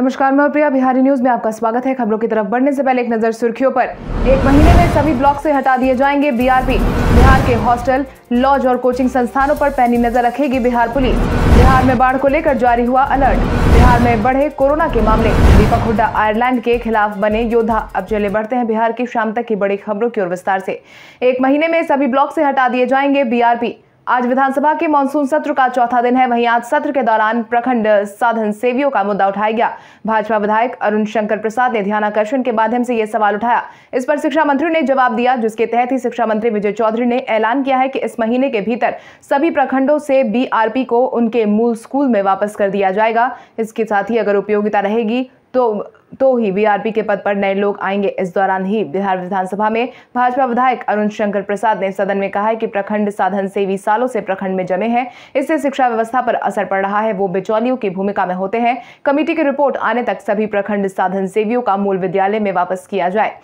नमस्कार मैं प्रिया बिहारी न्यूज में आपका स्वागत है खबरों की तरफ बढ़ने से पहले एक नजर सुर्खियों पर एक महीने में सभी ब्लॉक से हटा दिए जाएंगे बीआरपी बिहार के हॉस्टल लॉज और कोचिंग संस्थानों पर पैनी नजर रखेगी बिहार पुलिस बिहार में बाढ़ को लेकर जारी हुआ अलर्ट बिहार में बढ़े कोरोना के मामले दीपक हुड्डा आयरलैंड के खिलाफ बने योद्धा अब चले बढ़ते हैं बिहार की शाम तक की बड़ी खबरों की ओर विस्तार से एक महीने में सभी ब्लॉक से हटा दिए जाएंगे बीआरपी आज विधानसभा के मानसून सत्र का चौथा दिन है वहीं आज सत्र के दौरान प्रखंड साधन सेवियों का मुद्दा उठाया गया भाजपा विधायक अरुण शंकर प्रसाद ने ध्यानाकर्षण के माध्यम से यह सवाल उठाया इस पर शिक्षा मंत्री ने जवाब दिया जिसके तहत ही शिक्षा मंत्री विजय चौधरी ने ऐलान किया है कि इस महीने के भीतर सभी प्रखंडों से बी को उनके मूल स्कूल में वापस कर दिया जाएगा इसके साथ ही अगर उपयोगिता रहेगी तो तो ही बीआरपी के पद पर नए लोग आएंगे इस दौरान ही बिहार विधानसभा में भाजपा विधायक अरुण शंकर प्रसाद ने सदन में कहा है कि प्रखंड साधन सेवी सालों से प्रखंड में जमे हैं इससे शिक्षा व्यवस्था पर असर पड़ रहा है वो बिचौलियों की भूमिका में होते हैं कमेटी की रिपोर्ट आने तक सभी प्रखंड साधन सेवियों का मूल विद्यालय में वापस किया जाए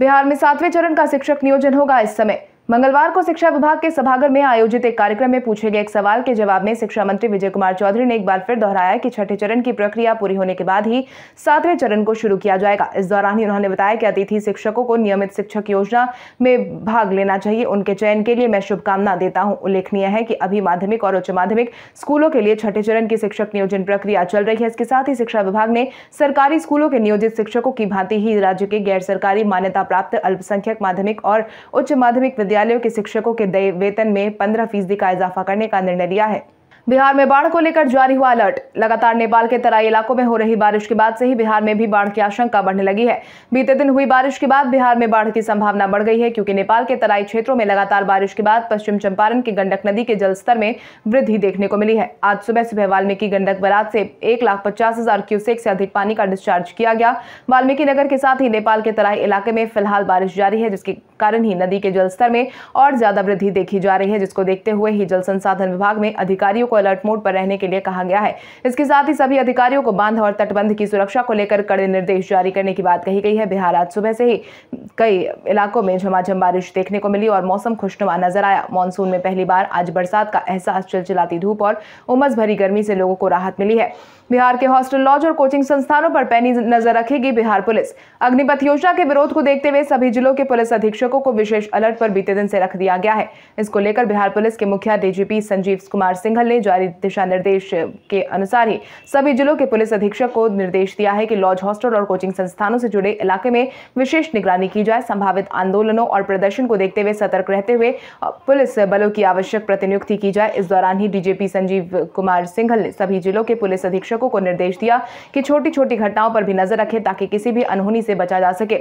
बिहार में सातवें चरण का शिक्षक नियोजन होगा इस समय मंगलवार को शिक्षा विभाग के सभागार में आयोजित एक कार्यक्रम में पूछे गए एक सवाल के जवाब में शिक्षा मंत्री विजय कुमार चौधरी ने एक बार फिर दोहराया कि छठे चरण की प्रक्रिया पूरी होने के बाद ही सातवें चरण को शुरू किया जाएगा इस दौरान ही उन्होंने बताया कि अतिथि शिक्षकों को नियमित शिक्षक योजना में भाग लेना चाहिए उनके चयन के लिए मैं शुभकामना देता हूँ उल्लेखनीय है कि अभी माध्यमिक और उच्च माध्यमिक स्कूलों के लिए छठे चरण की शिक्षक नियोजन प्रक्रिया चल रही है इसके साथ ही शिक्षा विभाग ने सरकारी स्कूलों के नियोजित शिक्षकों की भांति ही राज्य के गैर सरकारी मान्यता प्राप्त अल्पसंख्यक माध्यमिक और उच्च माध्यमिक विद्यालय विद्यालयों के शिक्षकों के वेतन में पंद्रह फीसदी का इजाफा करने का निर्णय लिया है बिहार में बाढ़ को लेकर जारी हुआ अलर्ट लगातार नेपाल के तराई इलाकों में हो रही बारिश के बाद से ही बिहार में भी बाढ़ की आशंका बढ़ने लगी है बीते दिन हुई बारिश के बाद बिहार में बाढ़ की संभावना बढ़ गई है क्योंकि नेपाल के तराई क्षेत्रों में लगातार बारिश के बाद पश्चिम चंपारण की गंडक नदी के जलस्तर में वृद्धि देखने को मिली है आज सुबह सुबह वाल्मीकि गंडक बराज से एक क्यूसेक से अधिक पानी का डिस्चार्ज किया गया वाल्मीकि नगर के साथ ही नेपाल के तराई इलाके में फिलहाल बारिश जारी है जिसके कारण ही नदी के जलस्तर में और ज्यादा वृद्धि देखी जा रही है जिसको देखते हुए ही जल संसाधन विभाग में अधिकारियों को अलर्ट मोड पर रहने के लिए कहा गया है इसके साथ ही सभी अधिकारियों को बांध और तटबंध की सुरक्षा को लेकर कड़े निर्देश जारी करने की बात कही गई है बिहार आज सुबह से ही कई इलाकों में झमाझम बारिश देखने को मिली और मौसम खुशनुमा नजर आया मानसून में पहली बार आज बरसात का एहसास चिलचिलाती धूप और उमस भरी गर्मी से लोगों को राहत मिली है बिहार के हॉस्टल लॉज और कोचिंग संस्थानों पर पैनी नजर रखेगी बिहार पुलिस अग्निपथ योजना के विरोध को देखते हुए सभी जिलों के पुलिस अधीक्षक निरीक्षकों को विशेष अलर्ट पर बीते दिन से रख दिया गया है इसको लेकर बिहार पुलिस के मुखिया डीजीपी संजीव कुमार सिंघल ने जारी दिशा निर्देश के अनुसार ही सभी जिलों के पुलिस अधीक्षक को निर्देश दिया है कि लॉज हॉस्टल और कोचिंग संस्थानों से जुड़े इलाके में विशेष निगरानी की जाए संभावित आंदोलनों और प्रदर्शन को देखते हुए सतर्क रहते हुए पुलिस बलों की आवश्यक प्रतिनियुक्ति की जाए इस दौरान ही डीजीपी संजीव कुमार सिंघल ने सभी जिलों के पुलिस अधीक्षकों को निर्देश दिया कि छोटी छोटी घटनाओं पर भी नजर रखें ताकि किसी भी अनहोनी से बचा जा सके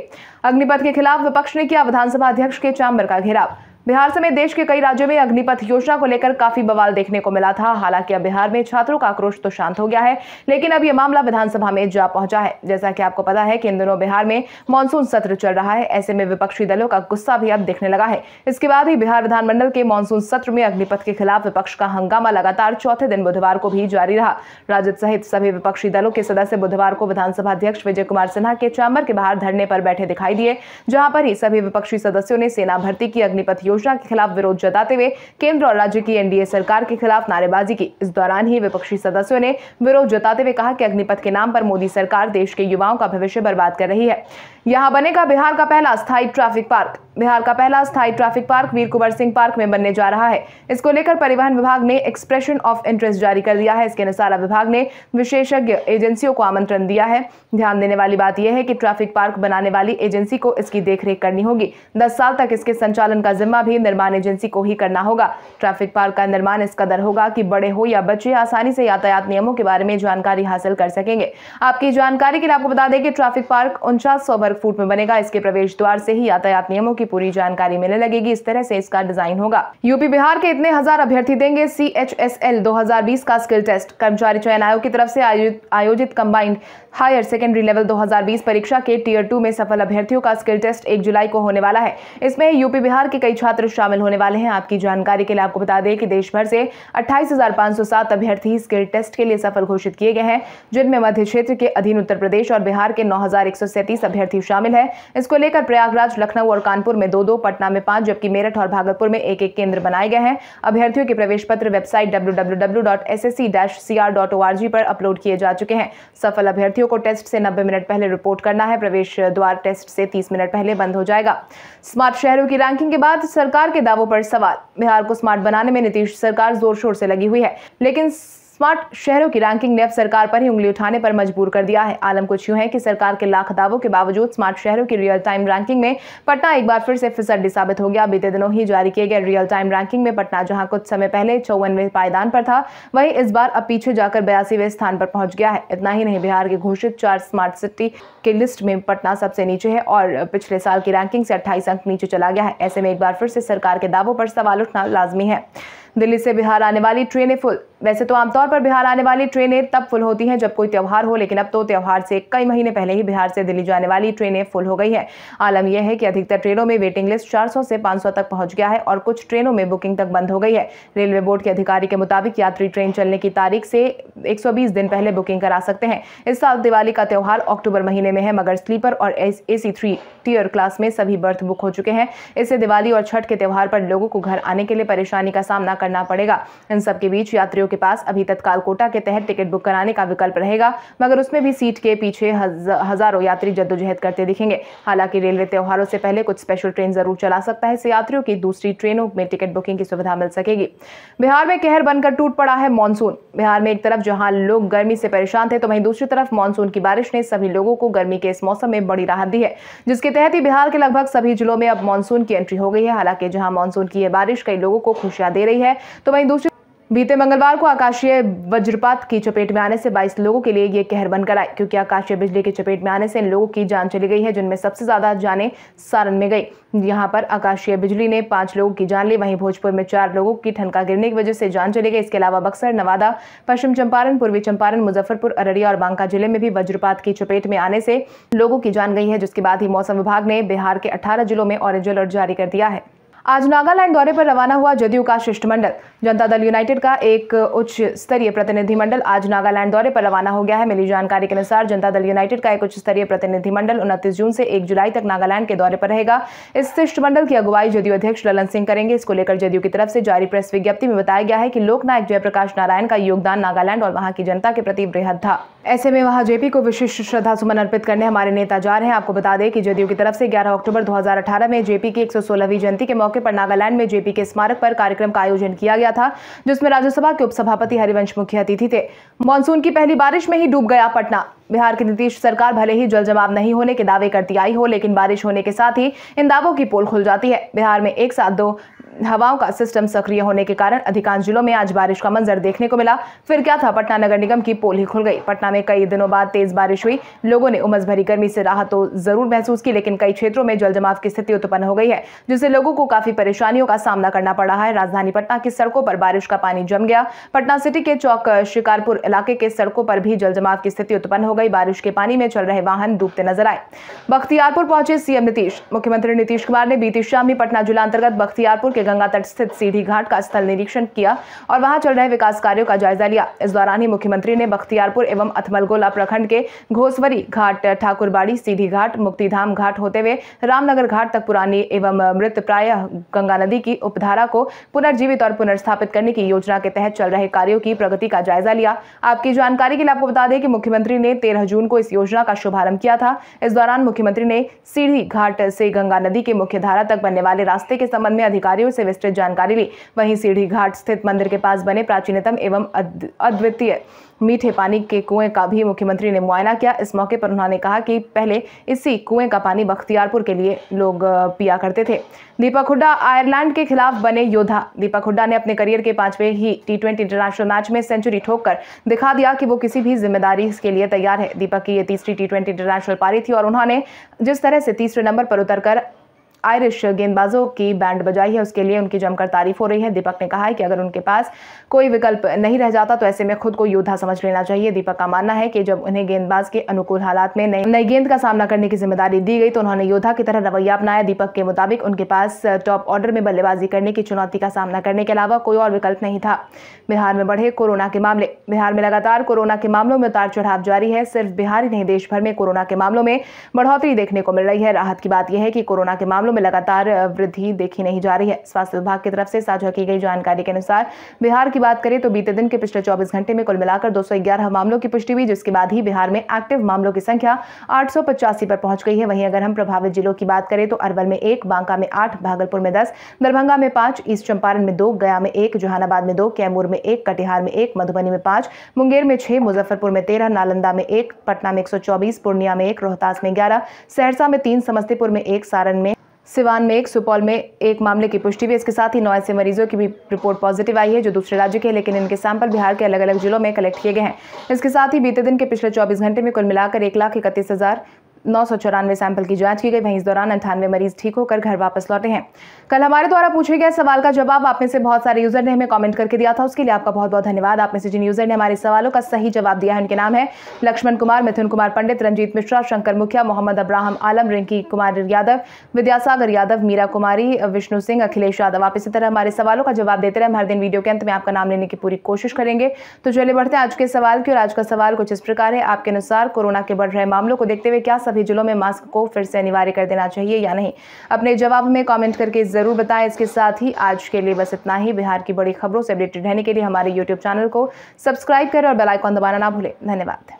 अग्निपथ के खिलाफ विपक्ष ने किया विधानसभा विधानसभा अध्यक्ष के चैम्बर का घेराव बिहार समेत देश के कई राज्यों में अग्निपथ योजना को लेकर काफी बवाल देखने को मिला था हालांकि अब बिहार में छात्रों का आक्रोश तो शांत हो गया है लेकिन अब यह मामला विधानसभा में जा पहुंचा है जैसा कि आपको पता है कि इन दिनों बिहार में मानसून सत्र चल रहा है ऐसे में विपक्षी दलों का गुस्सा भी अब दिखने लगा है इसके बाद ही बिहार विधानमंडल के मानसून सत्र में अग्निपथ के खिलाफ विपक्ष का हंगामा लगातार चौथे दिन बुधवार को भी जारी रहा राजद सहित सभी विपक्षी दलों के सदस्य बुधवार को विधानसभा अध्यक्ष विजय कुमार सिन्हा के चैम्बर के बाहर धरने पर बैठे दिखाई दिए जहां पर ही सभी विपक्षी सदस्यों ने सेना भर्ती की अग्निपथ योजना योजना के खिलाफ विरोध जताते हुए केंद्र और राज्य की एनडीए सरकार के खिलाफ नारेबाजी की इस दौरान ही विपक्षी सदस्यों ने विरोध जताते हुए कहा कि अग्निपथ के नाम पर मोदी सरकार देश के युवाओं का भविष्य बर्बाद कर रही है यहाँ बनेगा बिहार का पहला स्थायी ट्रैफिक पार्क बिहार का पहला स्थायी traffic park Veer Kunwar Singh park में बनने जा रहा है इसको लेकर परिवहन विभाग ने एक्सप्रेशन ऑफ इंटरेस्ट जारी कर दिया है इसके अनुसार विभाग ने विशेषज्ञ एजेंसियों को आमंत्रण दिया है ध्यान देने वाली बात यह है कि ट्रैफिक पार्क बनाने वाली एजेंसी को इसकी देखरेख करनी होगी दस साल तक इसके संचालन का जिम्मा भी निर्माण एजेंसी को ही करना होगा ट्रैफिक पार्क का निर्माण इस कदर होगा कि बड़े हो या बच्चे आसानी से यातायात नियमों के बारे में जानकारी हासिल कर सकेंगे आपकी जानकारी के लिए आपको बता दें कि ट्रैफिक पार्क उनचास वर्ग फुट में बनेगा इसके प्रवेश द्वार से ही यातायात नियमों की पूरी जानकारी मिलने लगेगी इस तरह से इसका डिजाइन होगा यूपी बिहार के इतने हजार अभ्यर्थी देंगे सी एच एस एल दो हजार बीस का स्किल टेस्ट कर्मचारी चयन आयोग की तरफ से आयोजित कंबाइंड हायर सेकेंडरी लेवल 2020 परीक्षा के टीयर टू में सफल अभ्यर्थियों का स्किल टेस्ट एक जुलाई को होने वाला है इसमें यूपी बिहार के कई छात्र छात्र शामिल होने वाले हैं आपकी जानकारी के लिए आपको बता दें कि देश भर से अट्ठाईस अभ्यर्थी स्किल टेस्ट के लिए सफल घोषित किए गए हैं जिनमें मध्य क्षेत्र के अधीन उत्तर प्रदेश और बिहार के नौ अभ्यर्थी शामिल है इसको लेकर प्रयागराज लखनऊ और कानपुर में दो दो पटना में पांच जबकि मेरठ और भागलपुर में एक एक केंद्र बनाए गए हैं अभ्यर्थियों के प्रवेश पत्र वेबसाइट डब्ल्यू पर अपलोड किए जा चुके हैं सफल अभ्यर्थियों को टेस्ट से 90 मिनट पहले रिपोर्ट करना है प्रवेश द्वार टेस्ट से 30 मिनट पहले बंद हो जाएगा स्मार्ट शहरों की रैंकिंग के बाद सरकार के दावों पर सवाल बिहार को स्मार्ट बनाने में नीतीश सरकार जोर शोर से लगी हुई है लेकिन स्मार्ट शहरों की रैंकिंग ने अब सरकार पर ही उंगली उठाने पर मजबूर कर दिया है आलम कुछ यूं है कि सरकार के लाख दावों के बावजूद स्मार्ट शहरों की रियल टाइम रैंकिंग में पटना एक बार फिर से फिसड्डी साबित हो गया बीते दिनों ही जारी किए गए रियल टाइम रैंकिंग में पटना जहां कुछ समय पहले चौवनवे पायदान पर था वही इस बार अब पीछे जाकर बयासीवें स्थान पर पहुंच गया है इतना ही नहीं बिहार के घोषित चार स्मार्ट सिटी की लिस्ट में पटना सबसे नीचे है और पिछले साल की रैंकिंग से अट्ठाईस अंक नीचे चला गया है ऐसे में एक बार फिर से सरकार के दावों पर सवाल उठना लाजमी है दिल्ली से बिहार आने वाली ट्रेनें फुल वैसे तो आमतौर पर बिहार आने वाली ट्रेनें तब फुल होती हैं जब कोई त्यौहार हो लेकिन अब तो त्यौहार से कई महीने पहले ही बिहार से दिल्ली जाने वाली ट्रेनें फुल हो गई हैं आलम यह है कि अधिकतर ट्रेनों में वेटिंग लिस्ट 400 से 500 तक पहुंच गया है और कुछ ट्रेनों में बुकिंग तक बंद हो गई है रेलवे बोर्ड के अधिकारी के मुताबिक यात्री ट्रेन चलने की तारीख से एक दिन पहले बुकिंग करा सकते हैं इस साल दिवाली का त्यौहार अक्टूबर महीने में है मगर स्लीपर और ए सी टीयर क्लास में सभी बर्थ बुक हो चुके हैं इससे दिवाली और छठ के त्यौहार पर लोगों को घर आने के लिए परेशानी का सामना करना पड़ेगा इन सबके बीच यात्रियों यात्रियों के पास अभी तत्काल कोटा के तहत टिकट बुक कराने का विकल्प रहेगा मगर उसमें भी सीट के पीछे हजारों यात्री जद्दोजहद करते दिखेंगे हालांकि रेलवे त्योहारों से पहले कुछ स्पेशल ट्रेन जरूर चला सकता है इससे यात्रियों की दूसरी ट्रेनों में टिकट बुकिंग की सुविधा मिल सकेगी बिहार में कहर बनकर टूट पड़ा है मानसून बिहार में एक तरफ जहां लोग गर्मी से परेशान थे तो वहीं दूसरी तरफ मानसून की बारिश ने सभी लोगों को गर्मी के इस मौसम में बड़ी राहत दी है जिसके तहत ही बिहार के लगभग सभी जिलों में अब मानसून की एंट्री हो गई है हालांकि जहां मानसून की यह बारिश कई लोगों को खुशियां दे रही है तो वहीं दूसरी बीते मंगलवार को आकाशीय वज्रपात की चपेट में आने से 22 लोगों के लिए ये कहर बनकर आई क्योंकि आकाशीय बिजली की चपेट में आने से इन लोगों की जान चली गई है जिनमें सबसे ज्यादा जाने सारण में गई यहां पर आकाशीय बिजली ने पांच लोगों की जान ली वहीं भोजपुर में चार लोगों की ठनका गिरने की वजह से जान चली गई इसके अलावा बक्सर नवादा पश्चिम चंपारण पूर्वी चंपारण मुजफ्फरपुर अररिया और बांका जिले में भी वज्रपात की चपेट में आने से लोगों की जान गई है जिसके बाद ही मौसम विभाग ने बिहार के अठारह जिलों में ऑरेंज अलर्ट जारी कर दिया है आज नागालैंड दौरे पर रवाना हुआ जदयू का शिष्टमंडल जनता दल यूनाइटेड का एक उच्च स्तरीय प्रतिनिधिमंडल आज नागालैंड दौरे पर रवाना हो गया है मिली जानकारी के अनुसार जनता दल यूनाइटेड का एक उच्च स्तरीय प्रतिनिधिमंडल उनतीस जून से एक जुलाई तक नागालैंड के दौरे पर रहेगा इस शिष्टमंडल की अगुवाई जदयू अध्यक्ष ललन सिंह करेंगे इसको लेकर जदयू की तरफ से जारी प्रेस विज्ञप्ति में बताया गया है कि लोकनायक जयप्रकाश नारायण का योगदान नागालैंड और वहां की जनता के प्रति बृहद था ऐसे में वहां जेपी को विशिष्ट श्रद्धा सुमन अर्पित करने हमारे नेता जा रहे हैं आपको बता दें कि जदयू की तरफ से 11 अक्टूबर 2018 में जेपी की 116वीं जयंती के मौके पर नागालैंड में जेपी के स्मारक पर कार्यक्रम का आयोजन किया गया था जिसमें राज्यसभा के उपसभापति हरिवंश मुख्य अतिथि थे मानसून की पहली बारिश में ही डूब गया पटना बिहार की नीतीश सरकार भले ही जल जमाव नहीं होने के दावे करती आई हो लेकिन बारिश होने के साथ ही इन दावों की पोल खुल जाती है बिहार में एक साथ दो हवाओं का सिस्टम सक्रिय होने के कारण अधिकांश जिलों में आज बारिश का मंजर देखने को मिला फिर क्या था पटना नगर निगम की पोल ही खुल गई पटना में कई दिनों बाद तेज बारिश हुई लोगों ने उमस भरी गर्मी से राहत तो जरूर महसूस की लेकिन कई क्षेत्रों में जल जमाव की स्थिति उत्पन्न हो गई है जिससे लोगों को काफी परेशानियों का सामना करना पड़ा है राजधानी पटना की सड़कों पर बारिश का पानी जम गया पटना सिटी के चौक शिकारपुर इलाके के सड़कों पर भी जल जमाव की स्थिति उत्पन्न हो गई बारिश के पानी में चल रहे वाहन डूबते नजर आए बख्तियारपुर पहुंचे सीएम नीतीश मुख्यमंत्री नीतीश कुमार ने बीती शाम ही पटना जिला अंतर्गत बख्तियारपुर के गंगा तट स्थित सीढ़ी घाट का स्थल निरीक्षण किया और वहां चल रहे विकास कार्यों का जायजा लिया इस दौरान ही मुख्यमंत्री ने बख्तियारपुर एवं अथमलगोला प्रखंड के घोसवरी घाट ठाकुरबाड़ी सीढ़ी घाट मुक्तिधाम घाट होते हुए रामनगर घाट तक पुरानी एवं मृत प्राय गंगा नदी की उपधारा को पुनर्जीवित और पुनर्स्थापित करने की योजना के तहत चल रहे कार्यों की प्रगति का जायजा लिया आपकी जानकारी के लिए आपको बता दें कि मुख्यमंत्री ने तेरह जून को इस योजना का शुभारंभ किया था इस दौरान मुख्यमंत्री ने सीढ़ी घाट से गंगा नदी के मुख्य धारा तक बनने वाले रास्ते के संबंध में अधिकारियों से विस्तृत जानकारी ली वहीं सीढ़ी घाट स्थित मंदिर के पास बने प्राचीनतम एवं अद्वितीय मीठे पानी के कुएं का भी मुख्यमंत्री ने मुआयना किया इस मौके पर उन्होंने कहा कि पहले इसी कुएं का पानी बख्तियारपुर के लिए लोग पिया करते थे दीपक हुड्डा आयरलैंड के खिलाफ बने योद्धा दीपक हुड्डा ने अपने करियर के पांचवें ही टी इंटरनेशनल मैच में सेंचुरी ठोककर दिखा दिया कि वो किसी भी जिम्मेदारी के लिए तैयार है दीपक की ये तीसरी टी इंटरनेशनल पारी थी और उन्होंने जिस तरह से तीसरे नंबर पर उतरकर आयरिश गेंदबाजों की बैंड बजाई है उसके लिए उनकी जमकर तारीफ हो रही है दीपक ने कहा है कि अगर उनके पास कोई विकल्प नहीं रह जाता तो ऐसे में खुद को योद्धा समझ लेना चाहिए दीपक का मानना है कि जब उन्हें गेंदबाज के अनुकूल हालात में नई गेंद का सामना करने की जिम्मेदारी दी गई तो उन्होंने योद्धा की तरह रवैया अपनाया दीपक के मुताबिक उनके पास टॉप ऑर्डर में बल्लेबाजी करने की चुनौती का सामना करने के अलावा कोई और विकल्प नहीं था बिहार में बढ़े कोरोना के मामले बिहार में लगातार कोरोना के मामलों में उतार चढ़ाव जारी है सिर्फ बिहार ही नहीं देश भर में कोरोना के मामलों में बढ़ोतरी देखने को मिल रही है राहत की बात यह है कि कोरोना के मामलों में लगातार वृद्धि देखी नहीं जा रही है स्वास्थ्य विभाग की तरफ से साझा की गई जानकारी के अनुसार बिहार की बात करें तो बीते दिन के पिछले चौबीस घंटे में कुल मिलाकर दो मामलों की पुष्टि हुई जिसके बाद ही बिहार में एक्टिव मामलों की संख्या आठ पर पहुंच गई है वहीं अगर हम प्रभावित जिलों की बात करें तो अरवल में एक बांका में आठ भागलपुर में दस दरभंगा में पांच ईस्ट चंपारण में दो गया में एक जहानाबाद में दो कैमूर में एक कटिहार में एक मधुबनी में पांच मुंगेर में छह मुजफ्फरपुर में तेरह नालंदा में एक पटना में एक पूर्णिया में एक रोहतास में ग्यारह सहरसा में तीन समस्तीपुर में एक सारण में सिवान में एक सुपौल में एक मामले की पुष्टि हुई इसके साथ ही नौ ऐसे मरीजों की भी रिपोर्ट पॉजिटिव आई है जो दूसरे राज्य के लेकिन इनके सैंपल बिहार के अलग अलग जिलों में कलेक्ट किए गए हैं इसके साथ ही बीते दिन के पिछले चौबीस घंटे में कुल मिलाकर एक लाख इकतीस हज़ार नौ सैंपल की जांच की गई वहीं इस दौरान अंठानवे मरीज ठीक होकर घर वापस लौटे हैं कल हमारे द्वारा पूछे गए सवाल का जवाब आप में से बहुत सारे यूजर ने हमें कमेंट करके दिया था उसके लिए आपका बहुत बहुत धन्यवाद आप में से जिन यूजर ने हमारे सवालों का सही जवाब दिया है उनके नाम है लक्ष्मण कुमार मिथुन कुमार पंडित रंजीत मिश्रा शंकर मुखिया मोहम्मद अब्राहम आलम रिंकी कुमार यादव विद्यासागर यादव मीरा कुमारी विष्णु सिंह अखिलेश यादव आप इसी तरह हमारे सवालों का जवाब देते रहे हर दिन वीडियो के अंत में आपका नाम लेने की पूरी कोशिश करेंगे तो चलिए बढ़ते हैं आज के सवाल की और आज का सवाल कुछ इस प्रकार है आपके अनुसार कोरोना के बढ़ रहे मामलों को देखते हुए क्या सभी जिलों में मास्क को फिर से अनिवार्य कर देना चाहिए या नहीं अपने जवाब में कॉमेंट करके ज़रूर बताएं इसके साथ ही आज के लिए बस इतना ही बिहार की बड़ी खबरों से अपडेटेड रहने के लिए हमारे यूट्यूब चैनल को सब्सक्राइब करें और बेलाइकॉन दबाना ना भूलें धन्यवाद